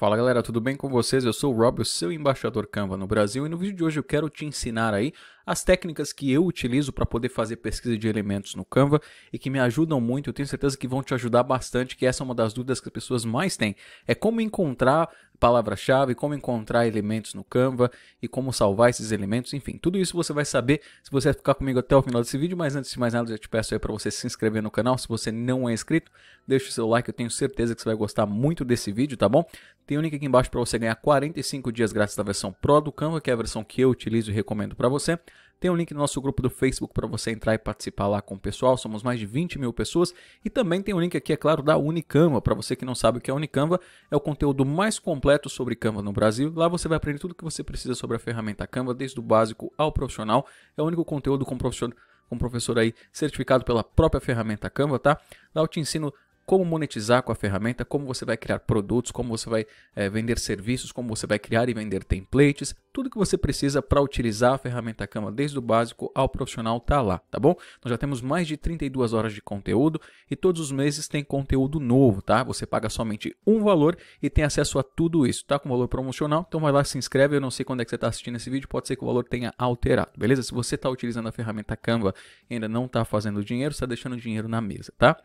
Fala galera, tudo bem com vocês? Eu sou o Rob, o seu embaixador Canva no Brasil e no vídeo de hoje eu quero te ensinar aí as técnicas que eu utilizo para poder fazer pesquisa de elementos no Canva e que me ajudam muito, eu tenho certeza que vão te ajudar bastante, que essa é uma das dúvidas que as pessoas mais têm, é como encontrar palavra-chave, como encontrar elementos no Canva e como salvar esses elementos, enfim, tudo isso você vai saber se você ficar comigo até o final desse vídeo, mas antes de mais nada, eu te peço aí para você se inscrever no canal, se você não é inscrito, deixa o seu like, eu tenho certeza que você vai gostar muito desse vídeo, tá bom? Tem um link aqui embaixo para você ganhar 45 dias grátis da versão Pro do Canva, que é a versão que eu utilizo e recomendo para você. Tem um link no nosso grupo do Facebook para você entrar e participar lá com o pessoal. Somos mais de 20 mil pessoas. E também tem um link aqui, é claro, da Unicamva. Para você que não sabe o que é a Unicamva, é o conteúdo mais completo sobre Canva no Brasil. Lá você vai aprender tudo o que você precisa sobre a ferramenta Canva, desde o básico ao profissional. É o único conteúdo com profissional com um professor aí certificado pela própria ferramenta Canva, tá? Lá eu te ensino como monetizar com a ferramenta, como você vai criar produtos, como você vai é, vender serviços, como você vai criar e vender templates, tudo que você precisa para utilizar a ferramenta Canva desde o básico ao profissional está lá, tá bom? Nós já temos mais de 32 horas de conteúdo e todos os meses tem conteúdo novo, tá? Você paga somente um valor e tem acesso a tudo isso, tá? Com valor promocional, então vai lá, se inscreve, eu não sei quando é que você está assistindo esse vídeo, pode ser que o valor tenha alterado, beleza? Se você está utilizando a ferramenta Canva e ainda não está fazendo dinheiro, está deixando dinheiro na mesa, tá?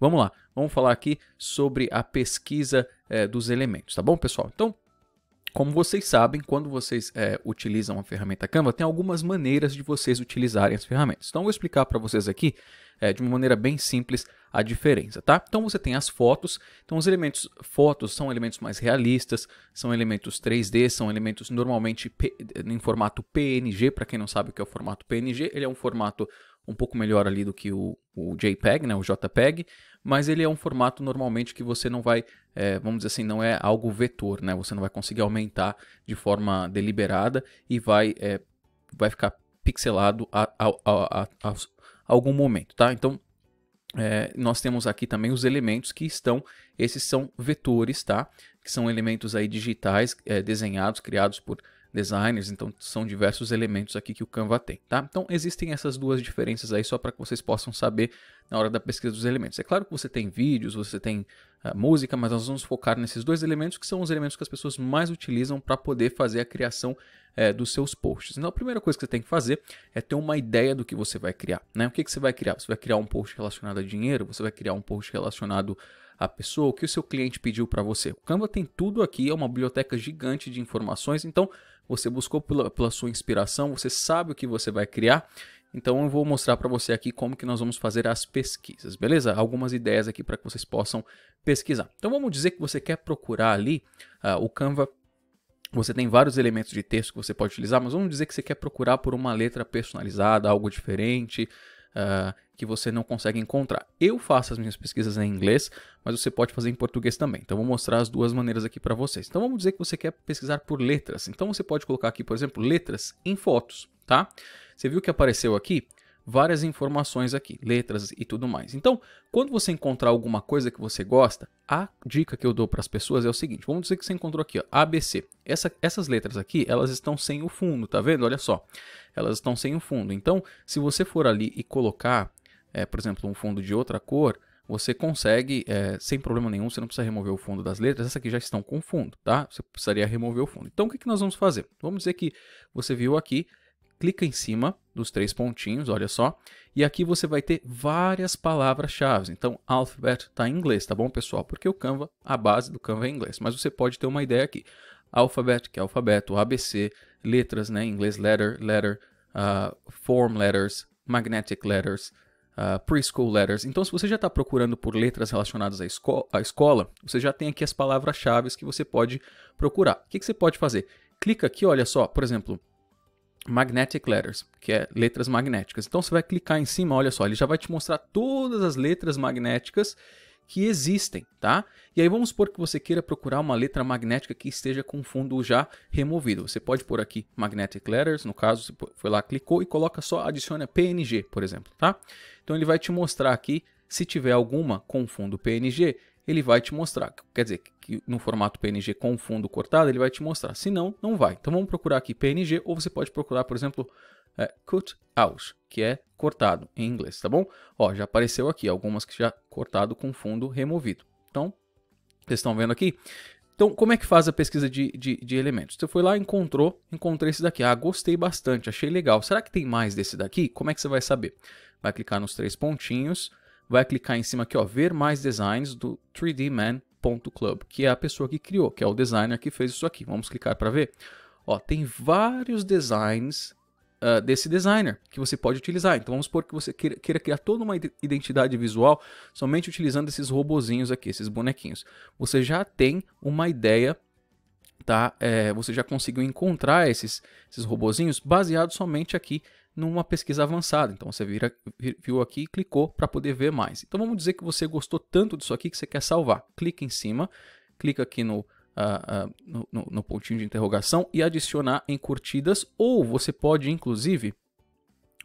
Vamos lá, vamos falar aqui sobre a pesquisa é, dos elementos, tá bom, pessoal? Então, como vocês sabem, quando vocês é, utilizam a ferramenta Canva, tem algumas maneiras de vocês utilizarem as ferramentas. Então, eu vou explicar para vocês aqui é, de uma maneira bem simples a diferença, tá? Então, você tem as fotos. Então, os elementos fotos são elementos mais realistas, são elementos 3D, são elementos normalmente em formato PNG. Para quem não sabe o que é o formato PNG, ele é um formato um pouco melhor ali do que o, o JPEG, né, o JPEG, mas ele é um formato normalmente que você não vai, é, vamos dizer assim, não é algo vetor, né? Você não vai conseguir aumentar de forma deliberada e vai, é, vai ficar pixelado a, a, a, a algum momento, tá? Então, é, nós temos aqui também os elementos que estão, esses são vetores, tá? Que são elementos aí digitais desenhados, criados por designers, então são diversos elementos aqui que o Canva tem, tá? Então existem essas duas diferenças aí só para que vocês possam saber na hora da pesquisa dos elementos. É claro que você tem vídeos, você tem uh, música, mas nós vamos focar nesses dois elementos que são os elementos que as pessoas mais utilizam para poder fazer a criação é, dos seus posts. Então a primeira coisa que você tem que fazer é ter uma ideia do que você vai criar. Né? O que, que você vai criar? Você vai criar um post relacionado a dinheiro? Você vai criar um post relacionado a pessoa, o que o seu cliente pediu para você. O Canva tem tudo aqui, é uma biblioteca gigante de informações, então você buscou pela, pela sua inspiração, você sabe o que você vai criar. Então eu vou mostrar para você aqui como que nós vamos fazer as pesquisas, beleza? Algumas ideias aqui para que vocês possam pesquisar. Então vamos dizer que você quer procurar ali uh, o Canva você tem vários elementos de texto que você pode utilizar, mas vamos dizer que você quer procurar por uma letra personalizada, algo diferente uh, que você não consegue encontrar. Eu faço as minhas pesquisas em inglês, mas você pode fazer em português também. Então vou mostrar as duas maneiras aqui para vocês. Então vamos dizer que você quer pesquisar por letras. Então você pode colocar aqui, por exemplo, letras em fotos, tá? Você viu que apareceu aqui? várias informações aqui, letras e tudo mais. Então, quando você encontrar alguma coisa que você gosta, a dica que eu dou para as pessoas é o seguinte: vamos dizer que você encontrou aqui, ó, ABC. Essa, essas letras aqui, elas estão sem o fundo, tá vendo? Olha só, elas estão sem o fundo. Então, se você for ali e colocar, é, por exemplo, um fundo de outra cor, você consegue, é, sem problema nenhum, você não precisa remover o fundo das letras, essas aqui já estão com fundo, tá? Você precisaria remover o fundo. Então, o que, que nós vamos fazer? Vamos dizer que você viu aqui clica em cima dos três pontinhos, olha só, e aqui você vai ter várias palavras-chave. Então, Alphabet está em inglês, tá bom, pessoal? Porque o Canva, a base do Canva é em inglês, mas você pode ter uma ideia aqui. Alphabet, que é alfabeto, ABC, letras, né, em inglês, letter, letter, uh, form letters, magnetic letters, uh, preschool letters. Então, se você já está procurando por letras relacionadas à, esco à, escola, você já tem aqui as palavras-chave que você pode procurar. O que, que você pode fazer? Clica aqui, olha só, por exemplo, Magnetic Letters, que é letras magnéticas. Então você vai clicar em cima, olha só, ele já vai te mostrar todas as letras magnéticas que existem, tá? E aí vamos supor que você queira procurar uma letra magnética que esteja com fundo já removido. Você pode pôr aqui Magnetic Letters, no caso, você foi lá, clicou e coloca só, adiciona PNG, por exemplo, tá? Então ele vai te mostrar aqui se tiver alguma com fundo PNG ele vai te mostrar. Quer dizer, que no formato PNG com fundo cortado, ele vai te mostrar. Se não, não vai. Então vamos procurar aqui PNG, ou você pode procurar, por exemplo, é, cut out, que é cortado em inglês, tá bom? Ó, já apareceu aqui algumas que já cortado com fundo removido. Então, vocês estão vendo aqui? Então, como é que faz a pesquisa de, de, de elementos? Você foi lá, encontrou, encontrei esse daqui. Ah, gostei bastante, achei legal. Será que tem mais desse daqui? Como é que você vai saber? Vai clicar nos três pontinhos, vai clicar em cima aqui, ó, ver mais designs do 3dman.club, que é a pessoa que criou, que é o designer que fez isso aqui. Vamos clicar para ver. Ó, tem vários designs uh, desse designer que você pode utilizar. Então vamos supor que você queira, queira criar toda uma identidade visual somente utilizando esses robozinhos aqui, esses bonequinhos. Você já tem uma ideia tá? É, você já conseguiu encontrar esses, esses robozinhos baseado somente aqui numa pesquisa avançada. Então você vira, viu aqui e clicou para poder ver mais. Então vamos dizer que você gostou tanto disso aqui que você quer salvar. Clica em cima, clica aqui no Uh, uh, no, no, no, pontinho de interrogação e adicionar em curtidas, ou você pode, inclusive,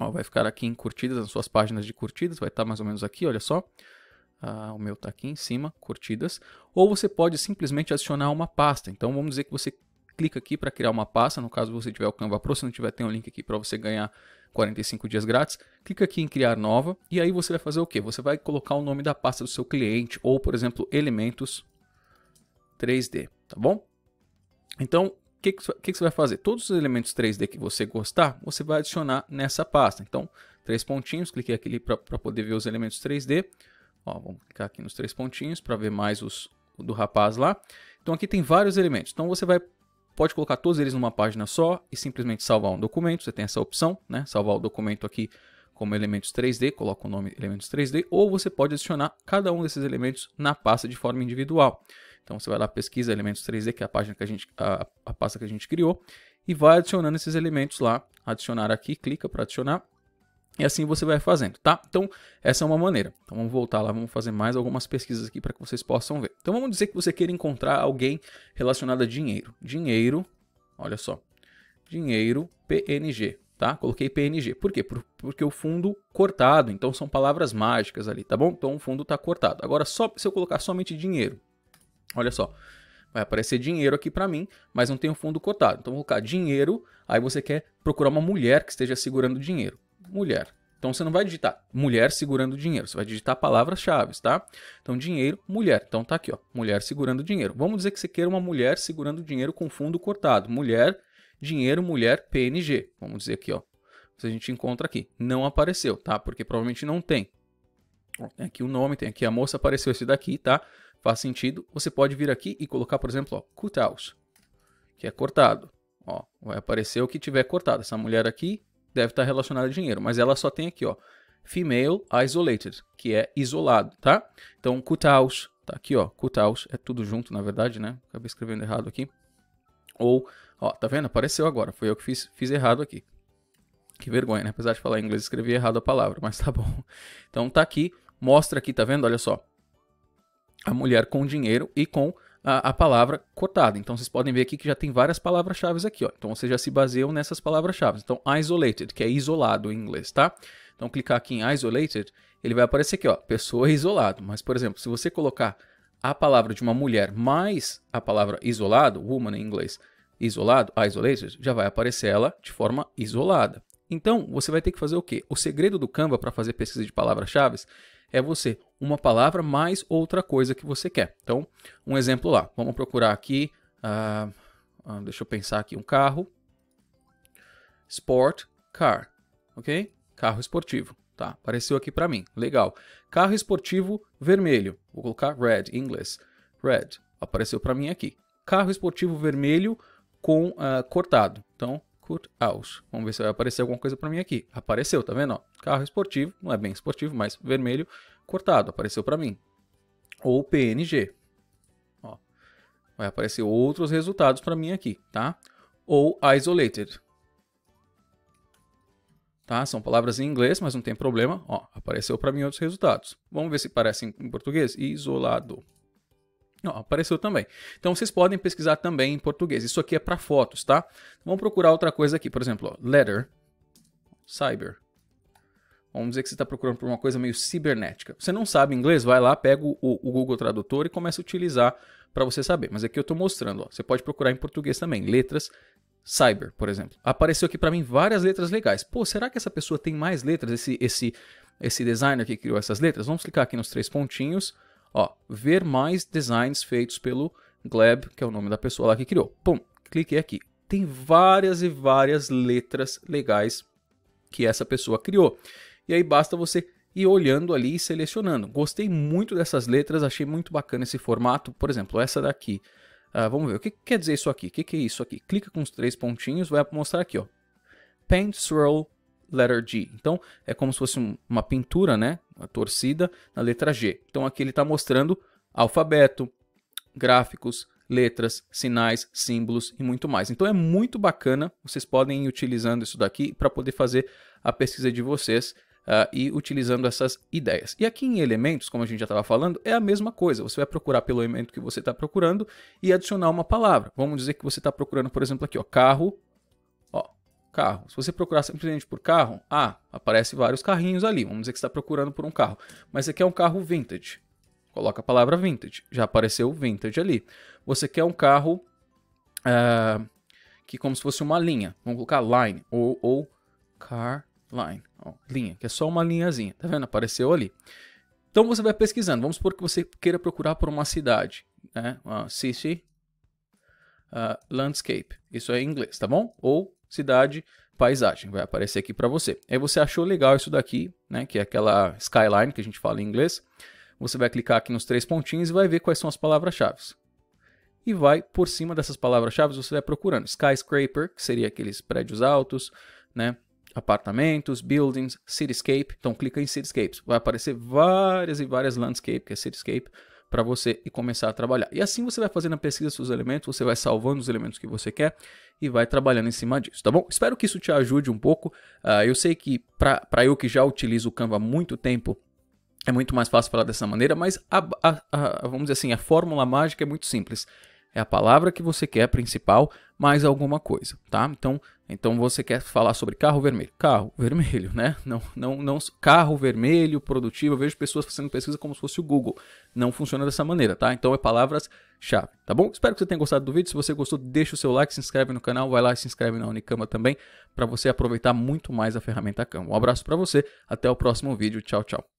ó, vai ficar aqui em curtidas, nas suas páginas de curtidas, vai estar mais ou menos aqui, olha só. Uh, o meu está aqui em cima, curtidas. Ou você pode simplesmente adicionar uma pasta. Então vamos dizer que você clica aqui para criar uma pasta. No caso você tiver o Canva Pro, se não tiver, tem um link aqui para você ganhar 45 dias grátis, clica aqui em criar nova e aí você vai fazer o que? Você vai colocar o nome da pasta do seu cliente ou, por exemplo, elementos 3D, tá bom? Então, o que, que, você vai fazer? Todos os elementos 3D que você gostar, você vai adicionar nessa pasta. Então, três pontinhos, cliquei aqui para poder ver os elementos 3D. Ó, vamos clicar aqui nos três pontinhos para ver mais os do rapaz lá. Então, aqui tem vários elementos. Então, você vai pode colocar todos eles numa página só e simplesmente salvar um documento. Você tem essa opção, né? Salvar o documento aqui como elementos 3D, coloca o nome elementos 3D, ou você pode adicionar cada um desses elementos na pasta de forma individual. Então você vai lá, pesquisa elementos 3D, que é a página que a gente, a, a pasta que a gente criou, e vai adicionando esses elementos lá. Adicionar aqui, clica para adicionar e assim você vai fazendo, tá? Então, essa é uma maneira. Então, vamos voltar lá, vamos fazer mais algumas pesquisas aqui para que vocês possam ver. Então, vamos dizer que você queira encontrar alguém relacionado a dinheiro. Dinheiro, olha só. Dinheiro PNG, tá? Coloquei PNG. Por quê? Por, porque o fundo cortado, então são palavras mágicas ali, tá bom? Então, o fundo está cortado. Agora, só se eu colocar somente dinheiro, olha só. Vai aparecer dinheiro aqui para mim, mas não tem o fundo cortado. Então, vou colocar dinheiro, aí você quer procurar uma mulher que esteja segurando dinheiro mulher. Então você não vai digitar mulher segurando dinheiro, você vai digitar palavras-chave, tá? Então dinheiro, mulher. Então tá aqui, ó, mulher segurando dinheiro. Vamos dizer que você queira uma mulher segurando dinheiro com fundo cortado. Mulher, dinheiro, mulher, PNG. Vamos dizer aqui, ó. Se a gente encontra aqui, não apareceu, tá? Porque provavelmente não tem. Tem aqui o nome, tem aqui a moça, apareceu esse daqui, tá? Faz sentido. Você pode vir aqui e colocar, por exemplo, ó, cut que é cortado. Ó, vai aparecer o que tiver cortado. Essa mulher aqui deve estar relacionada a dinheiro, mas ela só tem aqui, ó, female isolated, que é isolado, tá? Então, cutouts tá aqui, ó, cutouts é tudo junto, na verdade, né? Acabei escrevendo errado aqui. Ou, ó, tá vendo? Apareceu agora, foi eu que fiz, fiz errado aqui. Que vergonha, né? Apesar de falar inglês, escrevi errado a palavra, mas tá bom. Então, tá aqui, mostra aqui, tá vendo? Olha só, a mulher com dinheiro e com a, a palavra cotada. Então vocês podem ver aqui que já tem várias palavras-chave aqui. Ó. Então vocês já se baseiam nessas palavras-chave. Então isolated, que é isolado em inglês, tá? Então clicar aqui em isolated, ele vai aparecer aqui, ó, pessoa isolado. Mas, por exemplo, se você colocar a palavra de uma mulher mais a palavra isolado, woman em inglês, isolado, isolated, já vai aparecer ela de forma isolada. Então, você vai ter que fazer o quê? O segredo do Canva para fazer pesquisa de palavras-chave é você uma palavra mais outra coisa que você quer. Então, um exemplo lá. Vamos procurar aqui. Uh, deixa eu pensar aqui. Um carro. Sport car. Ok? Carro esportivo. Tá, apareceu aqui para mim. Legal. Carro esportivo vermelho. Vou colocar red em inglês. Red. Apareceu para mim aqui. Carro esportivo vermelho com uh, cortado. Então, Kurt Vamos ver se vai aparecer alguma coisa para mim aqui. Apareceu, tá vendo? Ó, carro esportivo, não é bem esportivo, mas vermelho cortado, apareceu para mim. Ou PNG. Ó, vai aparecer outros resultados para mim aqui, tá? Ou isolated. Tá? São palavras em inglês, mas não tem problema. Ó, apareceu para mim outros resultados. Vamos ver se parece em português. Isolado. Oh, apareceu também. Então vocês podem pesquisar também em português. Isso aqui é para fotos, tá? Então, vamos procurar outra coisa aqui, por exemplo, ó, letter, cyber. Vamos dizer que você está procurando por uma coisa meio cibernética. Você não sabe inglês? Vai lá, pega o, o Google Tradutor e começa a utilizar para você saber. Mas aqui é eu estou mostrando. Ó, você pode procurar em português também. Letras cyber, por exemplo. Apareceu aqui para mim várias letras legais. Pô, será que essa pessoa tem mais letras? Esse, esse, esse designer que criou essas letras? Vamos clicar aqui nos três pontinhos Ó, ver mais designs feitos pelo Gleb, que é o nome da pessoa lá que criou. Pum, cliquei aqui. Tem várias e várias letras legais que essa pessoa criou. E aí basta você ir olhando ali e selecionando. Gostei muito dessas letras, achei muito bacana esse formato. Por exemplo, essa daqui. Uh, vamos ver, o que, que, quer dizer isso aqui? O que, que é isso aqui? Clica com os três pontinhos, vai mostrar aqui, ó. Paint Swirl letter G. Então, é como se fosse um, uma pintura, né? Uma torcida na letra G. Então, aqui ele está mostrando alfabeto, gráficos, letras, sinais, símbolos e muito mais. Então, é muito bacana. Vocês podem ir utilizando isso daqui para poder fazer a pesquisa de vocês uh, e utilizando essas ideias. E aqui em elementos, como a gente já estava falando, é a mesma coisa. Você vai procurar pelo elemento que você está procurando e adicionar uma palavra. Vamos dizer que você está procurando, por exemplo, aqui, ó, carro carro. Se você procurar simplesmente por carro, ah, aparece vários carrinhos ali. Vamos dizer que está procurando por um carro, mas você quer um carro vintage. Coloca a palavra vintage, já apareceu vintage ali. Você quer um carro uh, que como se fosse uma linha. Vamos colocar line ou, ou car line, ó, linha, que é só uma linhazinha, tá vendo? Apareceu ali. Então você vai pesquisando. Vamos supor que você queira procurar por uma cidade, né? Uh, city, uh, landscape. Isso é em inglês, tá bom? Ou cidade, paisagem, vai aparecer aqui para você. Aí você achou legal isso daqui, né, que é aquela skyline que a gente fala em inglês. Você vai clicar aqui nos três pontinhos e vai ver quais são as palavras-chave. E vai por cima dessas palavras-chave, você vai procurando skyscraper, que seria aqueles prédios altos, né? apartamentos, buildings, cityscape. Então clica em cityscapes, vai aparecer várias e várias landscape, que é cityscape para você e começar a trabalhar. E assim você vai fazendo a pesquisa dos seus elementos, você vai salvando os elementos que você quer e vai trabalhando em cima disso, tá bom? Espero que isso te ajude um pouco. Uh, eu sei que para eu que já utilizo o Canva há muito tempo, é muito mais fácil falar dessa maneira, mas a, a, a, vamos dizer assim, a fórmula mágica é muito simples é a palavra que você quer principal mais alguma coisa, tá? Então, então você quer falar sobre carro vermelho. Carro vermelho, né? Não, não, não. Carro vermelho, produtivo. Eu vejo pessoas fazendo pesquisa como se fosse o Google. Não funciona dessa maneira, tá? Então é palavras-chave, tá bom? Espero que você tenha gostado do vídeo. Se você gostou, deixa o seu like, se inscreve no canal, vai lá e se inscreve na Unicama também, para você aproveitar muito mais a ferramenta Canva. Um abraço para você, até o próximo vídeo. Tchau, tchau.